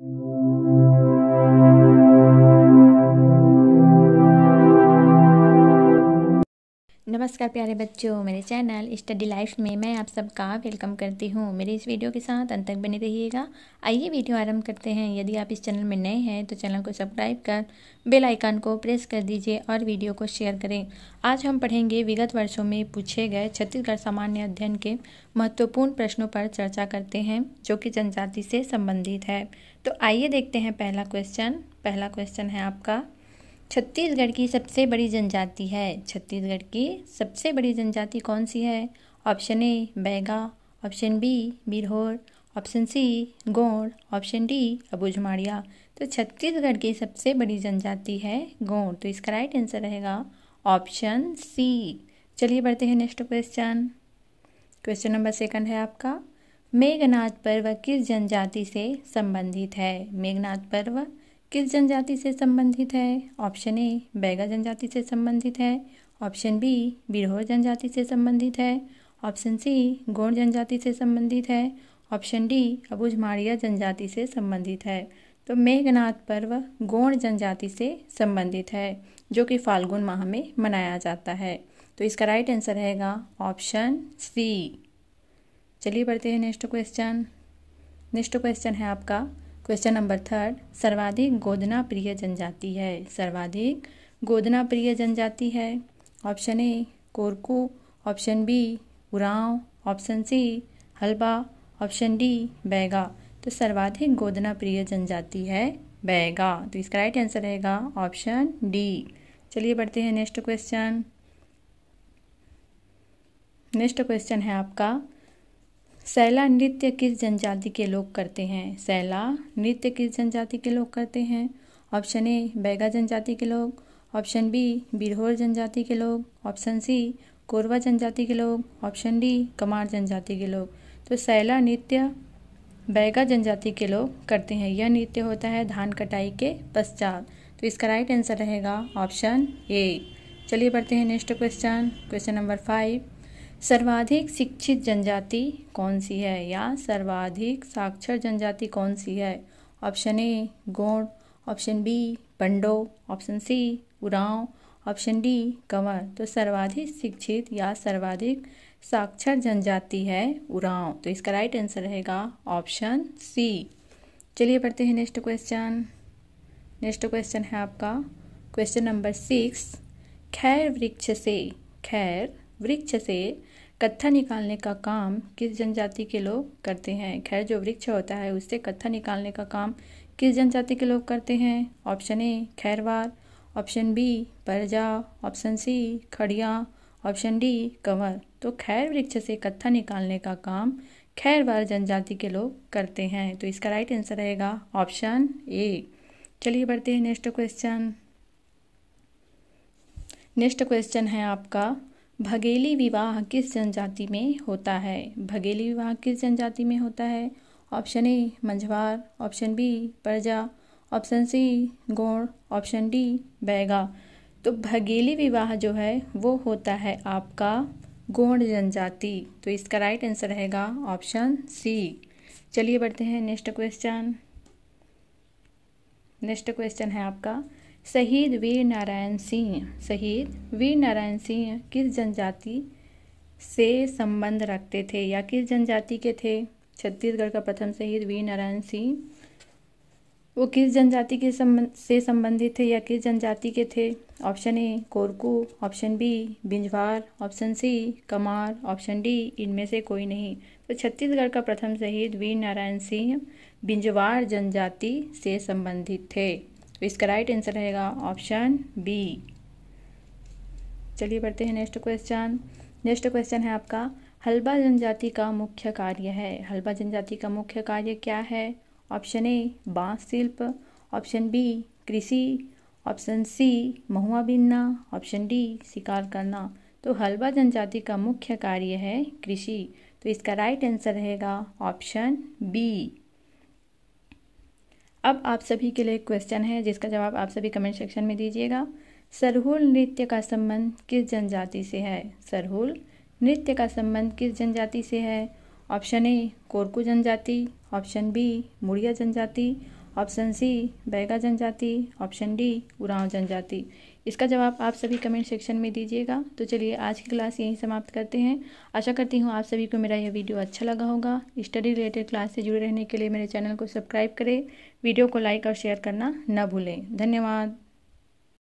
Thank you. नमस्कार प्यारे बच्चों मेरे चैनल स्टडी लाइफ में मैं आप सबका वेलकम करती हूँ मेरे इस वीडियो के साथ अंत तक बने रहिएगा आइए वीडियो आरंभ करते हैं यदि आप इस चैनल में नए हैं तो चैनल को सब्सक्राइब कर बेल आइकन को प्रेस कर दीजिए और वीडियो को शेयर करें आज हम पढ़ेंगे विगत वर्षों में पूछे गए छत्तीसगढ़ सामान्य अध्ययन के महत्वपूर्ण प्रश्नों पर चर्चा करते हैं जो कि जनजाति से संबंधित है तो आइए देखते हैं पहला क्वेश्चन पहला क्वेश्चन है आपका छत्तीसगढ़ की सबसे बड़ी जनजाति है छत्तीसगढ़ की सबसे बड़ी जनजाति कौन सी है option A Baiga option B Birhor option C Gaur option D Abujhmaria तो छत्तीसगढ़ की सबसे बड़ी जनजाति है गौड़ तो इसका राइट आंसर रहेगा ऑप्शन सी चलिए बढ़ते हैं next question question number second है आपका मेघनाथ पर्व किस जनजाति से संबंधित है मेघनाथ पर्व किस जनजाति से संबंधित है ऑप्शन ए बैगा जनजाति से संबंधित है ऑप्शन बी बिरहोर जनजाति से संबंधित है ऑप्शन सी गोंड जनजाति से संबंधित है ऑप्शन डी अबुझ माड़िया जनजाति से संबंधित है तो मेघनाथ पर्व गोंड जनजाति से संबंधित है जो कि फाल्गुन माह में मनाया जाता है तो इसका राइट आंसर रहेगा ऑप्शन सी चलिए बढ़ते हैं नेक्स्ट क्वेश्चन नेक्स्ट क्वेश्चन है आपका क्वेश्चन नंबर थर्ड सर्वाधिक गोदना प्रिय जनजाति है सर्वाधिक गोदना प्रिय जनजाति है option A Korku option B Oraon option C Halba option D Baiga तो सर्वाधिक गोदना प्रिय जनजाति है बैगा तो इसका राइट आंसर रहेगा ऑप्शन डी चलिए बढ़ते हैं नेक्स्ट क्वेश्चन नेक्स्ट क्वेश्चन है आपका सैला नृत्य किस जनजाति के लोग करते हैं सैला नृत्य किस जनजाति के लोग करते हैं ऑप्शन ए बैगा जनजाति के लोग ऑप्शन बी बिरहोर जनजाति के लोग ऑप्शन सी कोरवा जनजाति के लोग ऑप्शन डी कमार जनजाति के लोग तो सैला नृत्य बैगा जनजाति के लोग करते हैं यह नृत्य होता है धान कटाई के पश्चात तो इसका राइट आंसर रहेगा ऑप्शन ए चलिए बढ़ते हैं next question question number five सर्वाधिक शिक्षित जनजाति कौन सी है या सर्वाधिक साक्षर जनजाति कौन सी है option A Gond option B Pando option C Oraon option D Kanwar तो सर्वाधिक शिक्षित या सर्वाधिक साक्षर जनजाति है उरांव तो इसका राइट आंसर रहेगा ऑप्शन सी चलिए पढ़ते हैं नेक्स्ट क्वेश्चन नेक्स्ट क्वेश्चन है आपका क्वेश्चन नंबर सिक्स खैर वृक्ष से खैर वृक्ष से कत्था निकालने का काम किस जनजाति के लोग करते हैं खैर जो वृक्ष होता है उससे कत्था निकालने का काम किस जनजाति के लोग करते हैं option A Khairwar option B Parja option C Kharia option D Kanwar तो खैर वृक्ष से कत्था निकालने का काम खैरवार जनजाति के लोग करते हैं तो इसका राइट आंसर रहेगा ऑप्शन ए चलिए बढ़ते हैं नेक्स्ट क्वेश्चन नेक्स्ट क्वेश्चन है आपका भगेली विवाह किस जनजाति में होता है भगेली विवाह किस जनजाति में होता है option A Manjhwar option B Praja option C Gaur option D Baiga तो भगेली विवाह जो है वो होता है आपका गौण जनजाति तो इसका राइट आंसर रहेगा ऑप्शन सी चलिए बढ़ते हैं नेक्स्ट क्वेश्चन नेक्स्ट क्वेश्चन है आपका शहीद वीर नारायण सिंह शहीद वीर नारायण सिंह किस जनजाति से संबंध रखते थे या किस जनजाति के थे छत्तीसगढ़ का प्रथम शहीद वीर नारायण सिंह वो किस जनजाति के संबंध से संबंधित थे या किस जनजाति के थे option A Korku option B Binjhwar option C Kamar option D इनमें से कोई नहीं तो छत्तीसगढ़ का प्रथम शहीद वीर नारायण सिंह बिंजवार जनजाति से संबंधित थे तो इसका राइट आंसर रहेगा ऑप्शन बी चलिए बढ़ते हैं नेक्स्ट क्वेश्चन नेक्स्ट क्वेश्चन है आपका हलवा जनजाति का मुख्य कार्य है हलवा जनजाति का मुख्य कार्य क्या है ऑप्शन ए बांस शिल्प ऑप्शन बी कृषि ऑप्शन सी महुआ बीनना ऑप्शन डी शिकार करना तो हल्बा जनजाति का मुख्य कार्य है कृषि तो इसका राइट आंसर रहेगा ऑप्शन बी अब आप सभी के लिए क्वेश्चन है जिसका जवाब आप सभी कमेंट सेक्शन में दीजिएगा सरहुल नृत्य का संबंध किस जनजाति से है सरहुल नृत्य का संबंध किस जनजाति से है ऑप्शन ए कोरकू जनजाति ऑप्शन बी मुड़िया जनजाति ऑप्शन सी बैगा जनजाति ऑप्शन डी उरांव जनजाति इसका जवाब आप सभी कमेंट सेक्शन में दीजिएगा तो चलिए आज की क्लास यहीं समाप्त करते हैं आशा करती हूँ आप सभी को मेरा यह वीडियो अच्छा लगा होगा स्टडी रिलेटेड क्लास से जुड़े रहने के लिए मेरे चैनल को सब्सक्राइब करें वीडियो को लाइक और शेयर करना न भूलें धन्यवाद